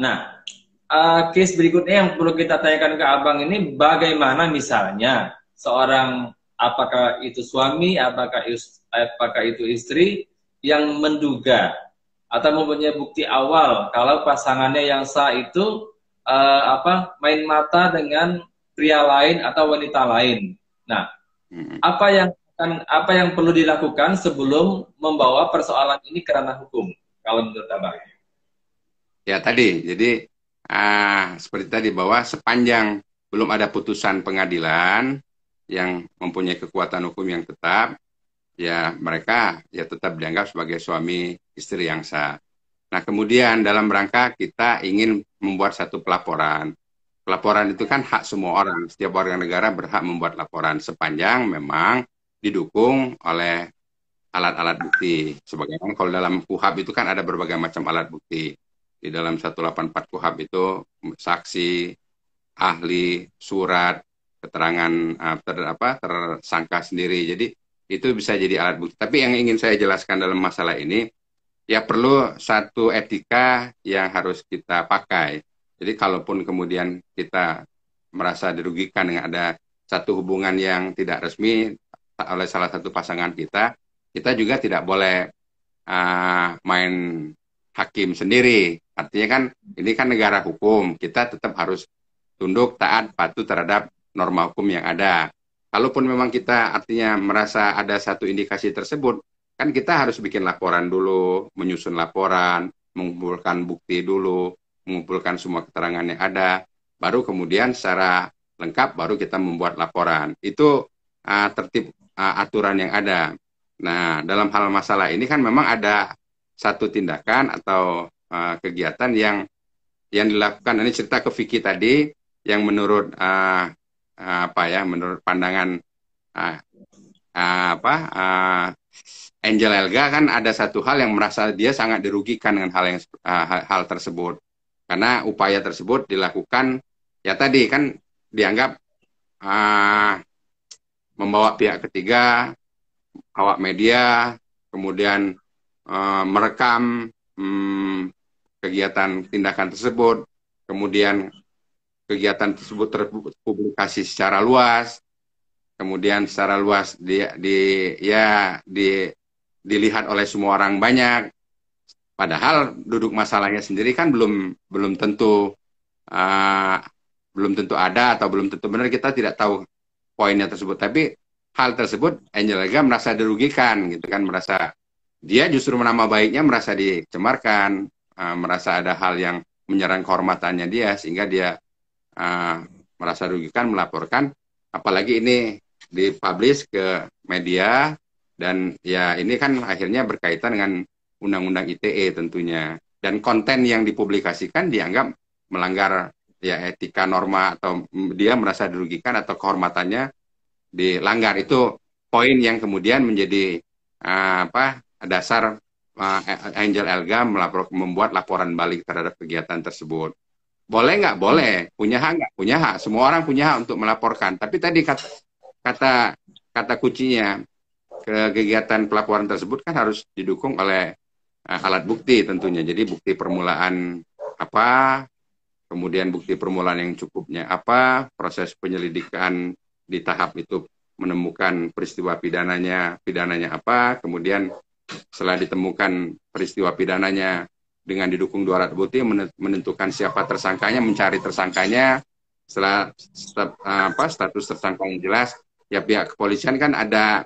Nah, uh, eh, case berikutnya yang perlu kita tanyakan ke abang ini bagaimana misalnya seorang apakah itu suami, apakah apakah itu istri yang menduga atau mempunyai bukti awal kalau pasangannya yang sah itu uh, apa main mata dengan pria lain atau wanita lain. Nah, hmm. apa yang akan apa yang perlu dilakukan sebelum membawa persoalan ini ke ranah hukum kalau menurut abang? ya tadi jadi ah seperti tadi bahwa sepanjang belum ada putusan pengadilan yang mempunyai kekuatan hukum yang tetap ya mereka ya tetap dianggap sebagai suami istri yang sah. Nah kemudian dalam rangka kita ingin membuat satu pelaporan. Pelaporan itu kan hak semua orang. Setiap warga negara berhak membuat laporan sepanjang memang didukung oleh alat-alat bukti. Sebagaimana kalau dalam kuhab itu kan ada berbagai macam alat bukti di dalam 184 KUHAP itu saksi, ahli, surat, keterangan eh, ter, apa tersangka sendiri. Jadi itu bisa jadi alat bukti. Tapi yang ingin saya jelaskan dalam masalah ini ya perlu satu etika yang harus kita pakai. Jadi kalaupun kemudian kita merasa dirugikan dengan ada satu hubungan yang tidak resmi oleh salah satu pasangan kita, kita juga tidak boleh uh, main hakim sendiri. Artinya kan ini kan negara hukum, kita tetap harus tunduk, taat, patuh terhadap norma hukum yang ada. Kalaupun memang kita artinya merasa ada satu indikasi tersebut, kan kita harus bikin laporan dulu, menyusun laporan, mengumpulkan bukti dulu, mengumpulkan semua keterangan yang ada, baru kemudian secara lengkap baru kita membuat laporan. Itu uh, tertib uh, aturan yang ada. Nah, dalam hal masalah ini kan memang ada satu tindakan atau Eh, kegiatan yang yang dilakukan ini cerita ke Vicky tadi yang menurut uh, apa ya menurut pandangan uh, uh, apa uh, Angel Elga kan ada satu hal yang merasa dia sangat dirugikan dengan hal yang uh, hal, hal tersebut karena upaya tersebut dilakukan ya tadi kan dianggap uh, membawa pihak ketiga awak media kemudian uh, merekam um, kegiatan tindakan tersebut, kemudian kegiatan tersebut terpublikasi secara luas, kemudian secara luas di, di ya di dilihat oleh semua orang banyak. Padahal duduk masalahnya sendiri kan belum belum tentu uh, belum tentu ada atau belum tentu benar kita tidak tahu poinnya tersebut. Tapi hal tersebut Angelaga merasa dirugikan gitu kan merasa dia justru nama baiknya merasa dicemarkan uh, merasa ada hal yang menyerang kehormatannya dia sehingga dia uh, merasa rugikan melaporkan apalagi ini dipublish ke media dan ya ini kan akhirnya berkaitan dengan undang-undang ITE tentunya dan konten yang dipublikasikan dianggap melanggar ya etika norma atau dia merasa dirugikan atau kehormatannya dilanggar itu poin yang kemudian menjadi uh, apa dasar Eh, eh, Angel Elga melapor, membuat laporan balik terhadap kegiatan tersebut. Boleh nggak? Boleh. Punya hak nggak? Punya hak. Semua orang punya hak untuk melaporkan. Tapi tadi kata kata kata kuncinya kegiatan pelaporan tersebut kan harus didukung oleh uh, alat bukti tentunya. Jadi bukti permulaan apa, kemudian bukti permulaan yang cukupnya apa, proses penyelidikan di tahap itu menemukan peristiwa pidananya, pidananya apa, kemudian setelah ditemukan peristiwa pidananya dengan didukung dua alat bukti menentukan siapa tersangkanya, mencari tersangkanya, setelah apa status tersangka yang jelas, ya pihak kepolisian kan ada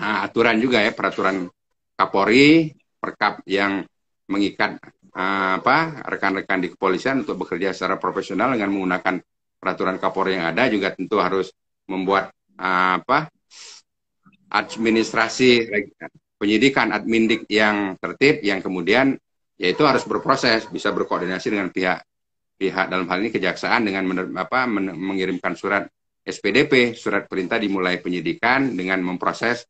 uh, aturan juga ya peraturan Kapolri, Perkap yang mengikat uh, apa rekan-rekan di kepolisian untuk bekerja secara profesional dengan menggunakan peraturan Kapolri yang ada juga tentu harus membuat uh, apa administrasi penyidikan admindik yang tertib yang kemudian yaitu harus berproses bisa berkoordinasi dengan pihak pihak dalam hal ini kejaksaan dengan mener, apa, men, mengirimkan surat SPDP surat perintah dimulai penyidikan dengan memproses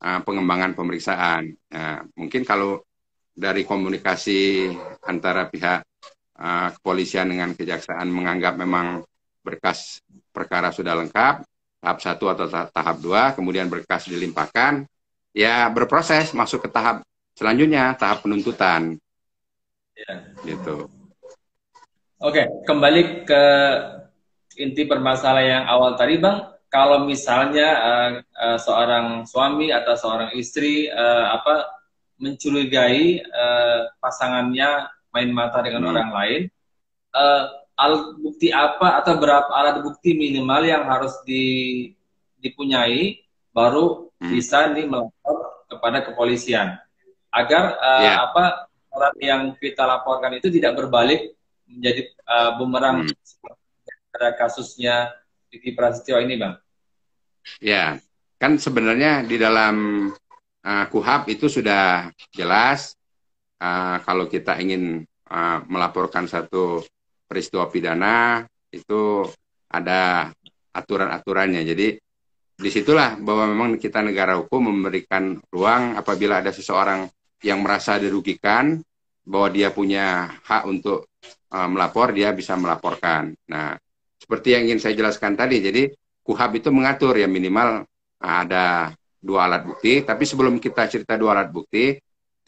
uh, pengembangan pemeriksaan nah, mungkin kalau dari komunikasi antara pihak uh, kepolisian dengan kejaksaan menganggap memang berkas perkara sudah lengkap tahap satu atau tahap dua kemudian berkas dilimpahkan ya berproses masuk ke tahap selanjutnya tahap penuntutan ya. gitu oke kembali ke inti permasalahan yang awal tadi bang kalau misalnya uh, uh, seorang suami atau seorang istri uh, apa mencurigai uh, pasangannya main mata dengan hmm. orang lain uh, alat bukti apa atau berapa alat bukti minimal yang harus di, dipunyai baru hmm. bisa nih kepada kepolisian agar uh, eh, yeah. apa orang yang kita laporkan itu tidak berbalik menjadi uh, bumerang hmm. pada kasusnya Diki Prasetyo ini, bang. Ya, kan sebenarnya di dalam uh, KUHAP itu sudah jelas uh, kalau kita ingin uh, melaporkan satu peristiwa pidana itu ada aturan-aturannya. Jadi disitulah bahwa memang kita negara hukum memberikan ruang apabila ada seseorang yang merasa dirugikan bahwa dia punya hak untuk uh, melapor dia bisa melaporkan. Nah seperti yang ingin saya jelaskan tadi jadi kuhab itu mengatur ya minimal e, ada dua alat bukti tapi sebelum kita cerita dua alat bukti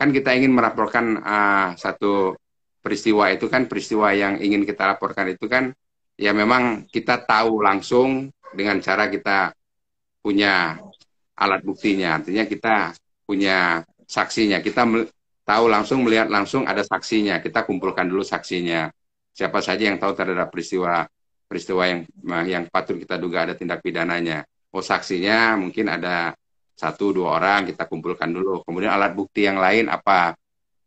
kan kita ingin melaporkan uh, satu peristiwa itu kan peristiwa yang ingin kita laporkan itu kan ya memang kita tahu langsung dengan cara kita punya alat buktinya. Artinya kita punya saksinya. Kita tahu langsung melihat langsung ada saksinya. Kita kumpulkan dulu saksinya. Siapa saja yang tahu terhadap peristiwa peristiwa yang yang patut kita duga ada tindak pidananya. Oh saksinya mungkin ada satu dua orang kita kumpulkan dulu. Kemudian alat bukti yang lain apa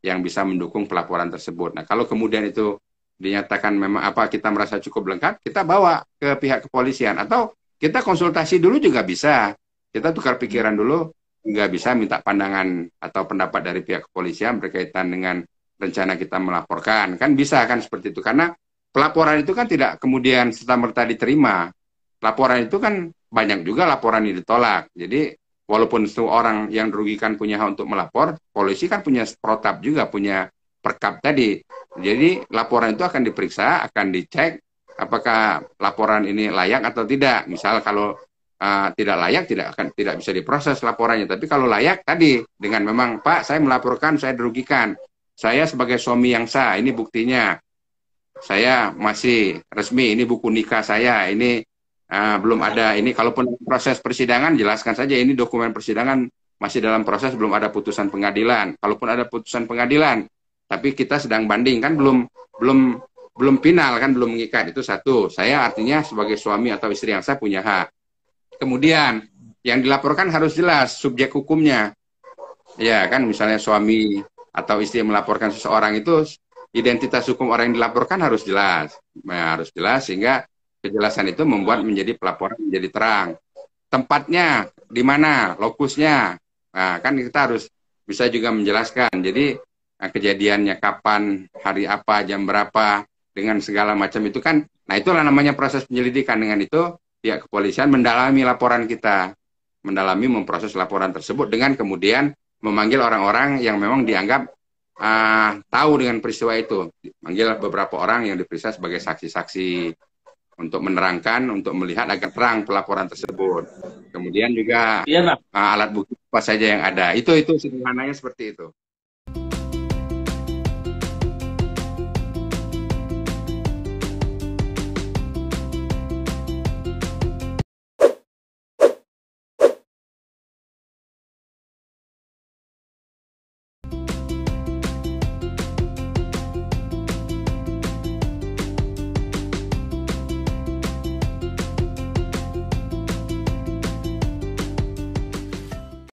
yang bisa mendukung pelaporan tersebut. Nah kalau kemudian itu dinyatakan memang apa kita merasa cukup lengkap, kita bawa ke pihak kepolisian atau kita konsultasi dulu juga bisa. Kita tukar pikiran dulu, nggak bisa minta pandangan atau pendapat dari pihak kepolisian berkaitan dengan rencana kita melaporkan. Kan bisa kan seperti itu. Karena pelaporan itu kan tidak kemudian serta-merta diterima. Laporan itu kan banyak juga laporan yang ditolak. Jadi walaupun orang yang dirugikan punya hak untuk melapor, polisi kan punya protap juga, punya perkap tadi. Jadi laporan itu akan diperiksa, akan dicek, apakah laporan ini layak atau tidak. Misal kalau uh, tidak layak tidak akan tidak bisa diproses laporannya. Tapi kalau layak tadi dengan memang Pak saya melaporkan saya dirugikan. Saya sebagai suami yang sah ini buktinya. Saya masih resmi ini buku nikah saya ini uh, belum ada ini kalaupun proses persidangan jelaskan saja ini dokumen persidangan masih dalam proses belum ada putusan pengadilan. Kalaupun ada putusan pengadilan tapi kita sedang banding kan belum belum belum final kan belum mengikat itu satu saya artinya sebagai suami atau istri yang saya punya hak kemudian yang dilaporkan harus jelas subjek hukumnya ya kan misalnya suami atau istri yang melaporkan seseorang itu identitas hukum orang yang dilaporkan harus jelas nah, harus jelas sehingga kejelasan itu membuat menjadi pelaporan menjadi terang tempatnya di mana lokusnya nah, kan kita harus bisa juga menjelaskan jadi nah, kejadiannya kapan hari apa jam berapa dengan segala macam itu kan. Nah itulah namanya proses penyelidikan dengan itu pihak kepolisian mendalami laporan kita, mendalami memproses laporan tersebut dengan kemudian memanggil orang-orang yang memang dianggap uh, tahu dengan peristiwa itu, manggil beberapa orang yang diperiksa sebagai saksi-saksi untuk menerangkan, untuk melihat agar terang pelaporan tersebut. Kemudian juga iya, uh, alat bukti apa saja yang ada. Itu itu sederhananya seperti itu.